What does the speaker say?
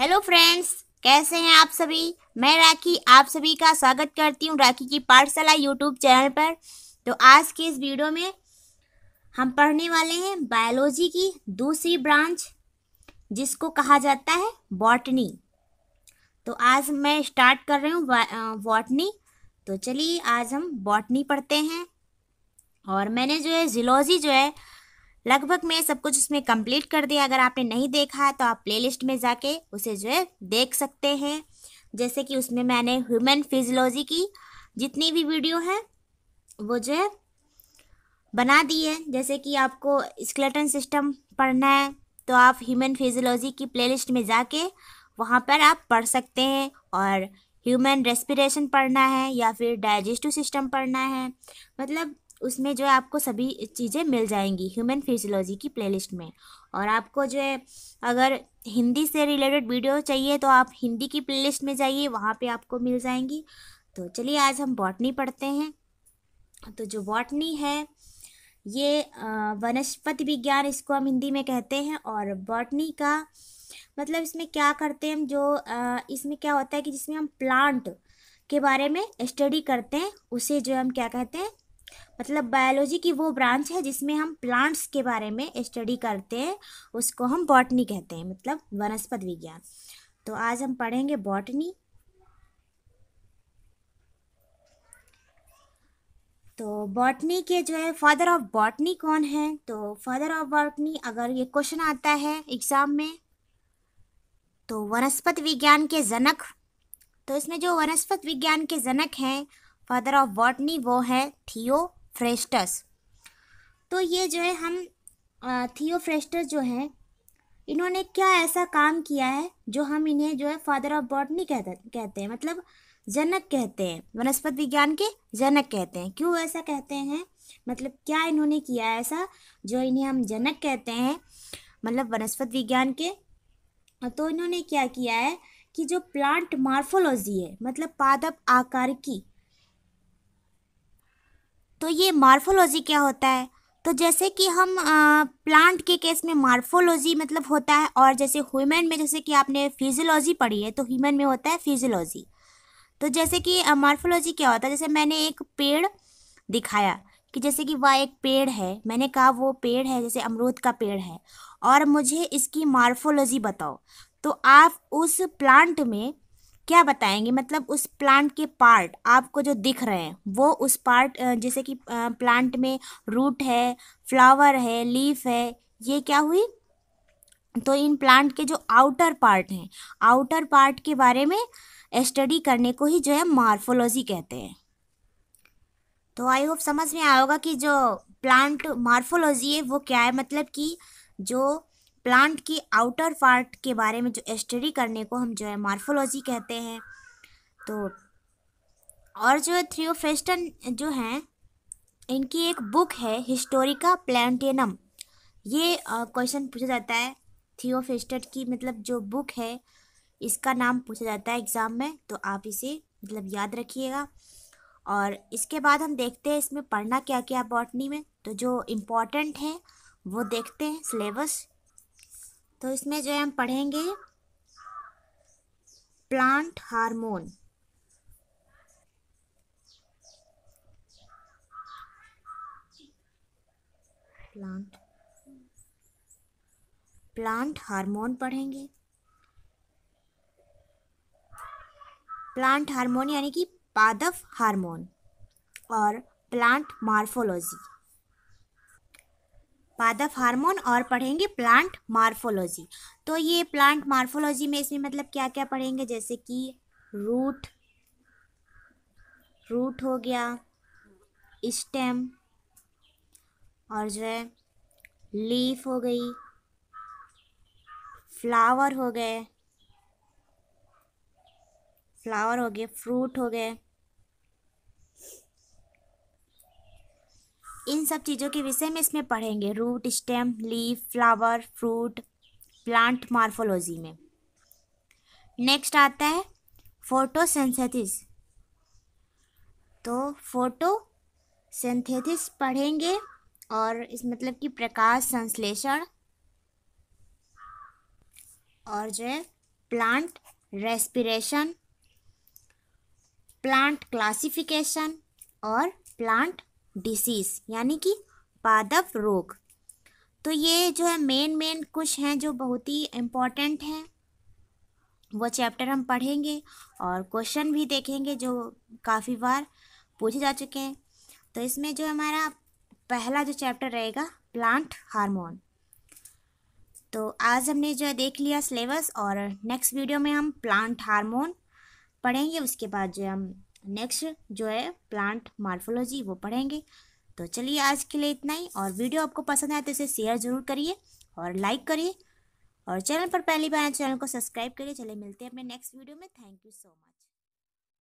hello friends कैसे हैं आप सभी मैं राखी आप सभी का स्वागत करती हूँ राखी की पाठशाला यूट्यूब चैनल पर तो आज के इस वीडियो में हम पढ़ने वाले हैं बायोलॉजी की दूसरी ब्रांच जिसको कहा जाता है बॉटनी तो आज मैं स्टार्ट कर रही हूँ बॉटनी तो चलिए आज हम बॉटनी पढ़ते हैं और मैंने जो है जिलॉजी जो है लगभग मैं सब कुछ उसमें कंप्लीट कर दिया अगर आपने नहीं देखा है तो आप प्लेलिस्ट में जाके उसे जो है देख सकते हैं जैसे कि उसमें मैंने ह्यूमन फिजियोलॉजी की जितनी भी वीडियो है वो जो है बना दी है जैसे कि आपको स्केलेटन सिस्टम पढ़ना है तो आप ह्यूमन फिजियोलॉजी की प्लेलिस्ट में जाके वहाँ पर आप पढ़ सकते हैं और ह्यूमन रेस्पिरेशन पढ़ना है या फिर डाइजेस्टिव सिस्टम पढ़ना है मतलब उसमें जो है आपको सभी चीज़ें मिल जाएंगी ह्यूमन फिजियोलॉजी की प्लेलिस्ट में और आपको जो है अगर हिंदी से रिलेटेड वीडियो चाहिए तो आप हिंदी की प्लेलिस्ट में जाइए वहाँ पे आपको मिल जाएंगी तो चलिए आज हम बॉटनी पढ़ते हैं तो जो बॉटनी है ये वनस्पति विज्ञान इसको हम हिंदी में कहते हैं और बॉटनी का मतलब इसमें क्या करते हैं हम जो इसमें क्या होता है कि जिसमें हम प्लांट के बारे में स्टडी करते हैं उसे जो हम क्या कहते हैं मतलब बायोलॉजी की वो ब्रांच है जिसमें हम प्लांट्स के बारे में स्टडी करते हैं उसको हम बॉटनी कहते हैं मतलब वनस्पत विज्ञान तो आज हम पढ़ेंगे बॉटनी तो बॉटनी के जो है फादर ऑफ बॉटनी कौन है तो फादर ऑफ बॉटनी अगर ये क्वेश्चन आता है एग्ज़ाम में तो वनस्पत विज्ञान के जनक तो इसमें जो वनस्पत विज्ञान के जनक हैं फादर ऑफ बॉटनी वो है थियोफ्रेस्टस तो ये जो है हम थियोफ्रेस्टस जो है इन्होंने क्या ऐसा काम किया है जो हम इन्हें जो है फादर ऑफ बॉटनी कहते कहते हैं मतलब जनक कहते हैं वनस्पति विज्ञान के जनक कहते हैं क्यों ऐसा कहते हैं मतलब क्या इन्होंने किया ऐसा जो इन्हें हम जनक कहते हैं मतलब वनस्पति विज्ञान के तो इन्होंने क्या किया है कि जो प्लांट मार्फोलॉजी है मतलब पादप आकार की तो ये मार्फोलॉजी क्या होता है तो जैसे कि हम प्लांट के केस में मार्फोलॉजी मतलब होता है और जैसे ह्यूमन में जैसे कि आपने फिजियोलॉजी पढ़ी है तो ह्यूमन में होता है फिजियोलॉजी तो जैसे कि मार्फोलॉजी क्या होता है जैसे मैंने एक पेड़ दिखाया कि जैसे कि वह एक पेड़ है मैंने कहा वो पेड़ है जैसे अमरूद का पेड़ है और मुझे इसकी मार्फोलॉजी बताओ तो आप उस प्लांट में क्या बताएंगे मतलब उस प्लांट के पार्ट आपको जो दिख रहे हैं वो उस पार्ट जैसे कि प्लांट में रूट है फ्लावर है लीफ है ये क्या हुई तो इन प्लांट के जो आउटर पार्ट हैं आउटर पार्ट के बारे में स्टडी करने को ही जो है मार्फोलॉजी कहते हैं तो आई होप समझ में आया होगा कि जो प्लांट मार्फोलॉजी है वो क्या है मतलब कि जो प्लांट की आउटर पार्ट के बारे में जो स्टडी करने को हम जो है मार्फोलॉजी कहते हैं तो और जो है थ्रियोफेस्टन जो हैं इनकी एक बुक है हिस्टोरिका प्लांटेनम ये क्वेश्चन पूछा जाता है थियोफेस्टर की मतलब जो बुक है इसका नाम पूछा जाता है एग्ज़ाम में तो आप इसे मतलब याद रखिएगा और इसके बाद हम देखते हैं इसमें पढ़ना क्या क्या बॉटनी में तो जो इम्पोर्टेंट है वो देखते हैं सिलेबस तो इसमें जो है हम पढ़ेंगे plant hormone plant plant hormone पढ़ेंगे प्लांट हार्मोन यानी कि पादप हार्मोन और प्लांट मार्फोलॉजी पादप हार्मोन और पढ़ेंगे प्लांट मार्फोलॉजी तो ये प्लांट मार्फोलॉजी में इसमें मतलब क्या क्या पढ़ेंगे जैसे कि रूट रूट हो गया स्टेम और जो है लीफ हो गई फ्लावर हो गए फ्लावर हो गए फ्रूट हो गए इन सब चीज़ों के विषय में इसमें पढ़ेंगे root stem leaf flower fruit plant morphology में नेक्स्ट आता है फोटोसेंथेसिस तो सेंथेथिस पढ़ेंगे और इस मतलब कि प्रकाश संश्लेषण और जो है प्लांट रेस्पिरेशन प्लांट क्लासिफिकेशन और प्लांट डिसीज़ यानी कि पादप रोग तो ये जो है मेन मेन कुछ हैं जो बहुत ही इम्पॉर्टेंट हैं वो चैप्टर हम पढ़ेंगे और क्वेश्चन भी देखेंगे जो काफ़ी बार पूछे जा चुके हैं तो इसमें जो हमारा पहला जो चैप्टर रहेगा प्लांट हार्मोन तो आज हमने जो है देख लिया सिलेबस और नेक्स्ट वीडियो में हम प्लांट हार्मोन पढ़ेंगे उसके बाद जो हम नेक्स्ट जो है प्लांट मार्फोलॉजी वो पढ़ेंगे तो चलिए आज के लिए इतना ही और वीडियो आपको पसंद आए तो इसे शेयर ज़रूर करिए और लाइक करिए और चैनल पर पहली बार चैनल तो को सब्सक्राइब करिए चलिए मिलते हैं अपने नेक्स्ट वीडियो में थैंक यू सो मच